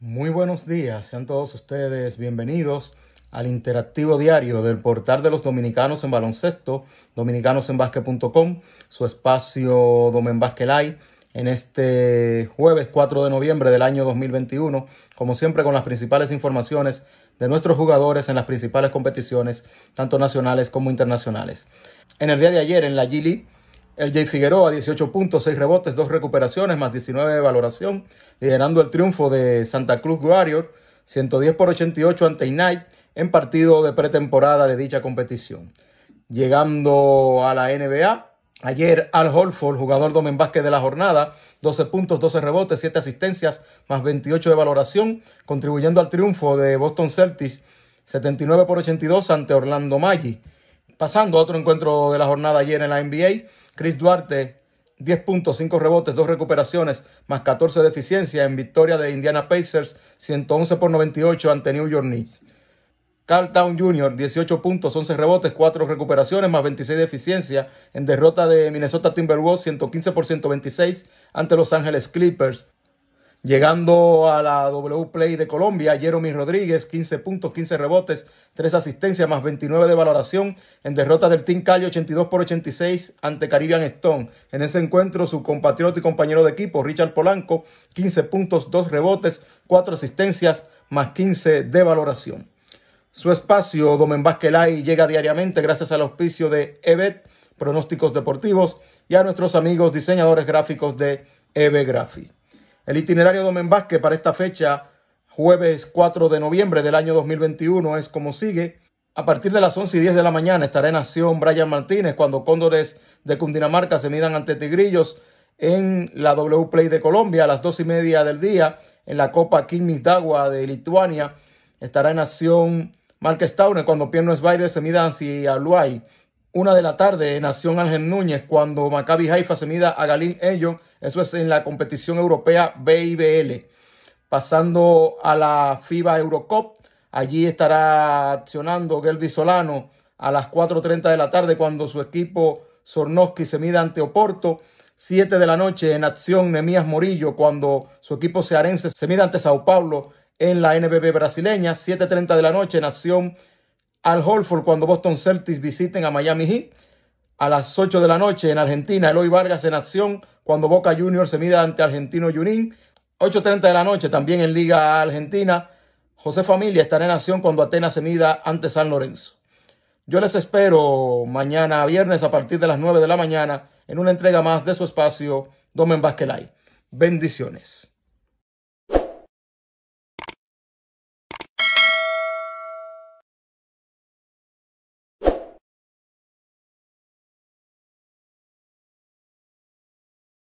Muy buenos días, sean todos ustedes bienvenidos al interactivo diario del portal de los dominicanos en baloncesto, dominicanosenbasque.com, su espacio Domen Live, en este jueves 4 de noviembre del año 2021, como siempre con las principales informaciones de nuestros jugadores en las principales competiciones, tanto nacionales como internacionales. En el día de ayer en la Gili el J. Figueroa, 18 puntos, 6 rebotes, 2 recuperaciones, más 19 de valoración, liderando el triunfo de Santa Cruz Warriors, 110 por 88 ante Ignite, en partido de pretemporada de dicha competición. Llegando a la NBA, ayer Al Holford, jugador domen básquet de la jornada, 12 puntos, 12 rebotes, 7 asistencias, más 28 de valoración, contribuyendo al triunfo de Boston Celtics, 79 por 82 ante Orlando Maggi. Pasando a otro encuentro de la jornada ayer en la NBA, Chris Duarte, 10 puntos, 5 rebotes, 2 recuperaciones, más 14 de eficiencia en victoria de Indiana Pacers, 111 por 98 ante New York Knicks. Carl Town Jr., 18 puntos, 11 rebotes, 4 recuperaciones, más 26 de eficiencia en derrota de Minnesota Timberwolves, 115 por 126 ante Los Ángeles Clippers. Llegando a la W Play de Colombia, Jeremy Rodríguez, 15 puntos, 15 rebotes, 3 asistencias, más 29 de valoración en derrota del Team Cali 82 por 86 ante Caribbean Stone. En ese encuentro, su compatriota y compañero de equipo, Richard Polanco, 15 puntos, 2 rebotes, 4 asistencias, más 15 de valoración. Su espacio, Domen Lai, llega diariamente gracias al auspicio de EBET, Pronósticos Deportivos, y a nuestros amigos diseñadores gráficos de EBE e Graphics. El itinerario de Omen Vázquez para esta fecha, jueves 4 de noviembre del año 2021, es como sigue. A partir de las 11 y 10 de la mañana estará en acción Brian Martínez cuando Cóndores de Cundinamarca se midan ante Tigrillos en la W Play de Colombia a las 2 y media del día en la Copa King Dagua de Lituania. Estará en acción Mark Stauner cuando Pierre Weider se mida hacia Luay una de la tarde en Nación Ángel Núñez cuando Maccabi Haifa se mida a Galín Ello. Eso es en la competición europea BIBL. Pasando a la FIBA Eurocop allí estará accionando Gelby Solano a las 4.30 de la tarde cuando su equipo Sornoski se mida ante Oporto. 7 de la noche en acción Nemías Morillo cuando su equipo cearense se mida ante Sao Paulo en la NBB brasileña. 7.30 de la noche en acción al Holford cuando Boston Celtics visiten a Miami Heat. A las 8 de la noche en Argentina, Eloy Vargas en acción cuando Boca Juniors se mida ante Argentino Junín. 8.30 de la noche también en Liga Argentina. José Familia estará en acción cuando Atenas se mida ante San Lorenzo. Yo les espero mañana viernes a partir de las 9 de la mañana en una entrega más de su espacio Domen Basquelay. Bendiciones.